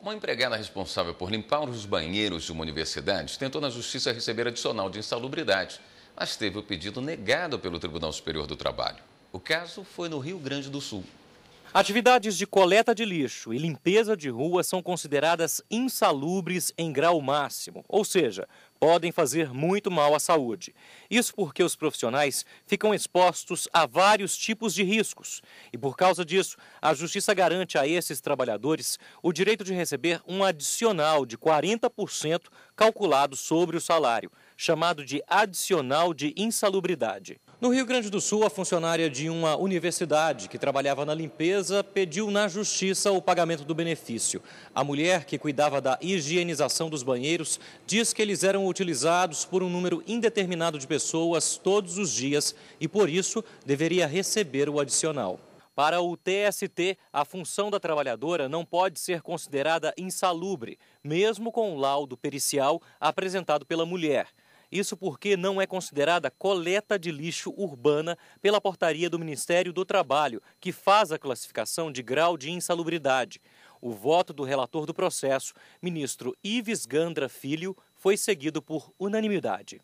Uma empregada responsável por limpar os banheiros de uma universidade tentou na justiça receber adicional de insalubridade, mas teve o pedido negado pelo Tribunal Superior do Trabalho. O caso foi no Rio Grande do Sul. Atividades de coleta de lixo e limpeza de rua são consideradas insalubres em grau máximo, ou seja, podem fazer muito mal à saúde. Isso porque os profissionais ficam expostos a vários tipos de riscos. E por causa disso, a Justiça garante a esses trabalhadores o direito de receber um adicional de 40% calculado sobre o salário, chamado de adicional de insalubridade. No Rio Grande do Sul, a funcionária de uma universidade que trabalhava na limpeza pediu na justiça o pagamento do benefício. A mulher que cuidava da higienização dos banheiros diz que eles eram utilizados por um número indeterminado de pessoas todos os dias e, por isso, deveria receber o adicional. Para o TST, a função da trabalhadora não pode ser considerada insalubre, mesmo com o laudo pericial apresentado pela mulher. Isso porque não é considerada coleta de lixo urbana pela portaria do Ministério do Trabalho, que faz a classificação de grau de insalubridade. O voto do relator do processo, ministro Ives Gandra Filho, foi seguido por unanimidade.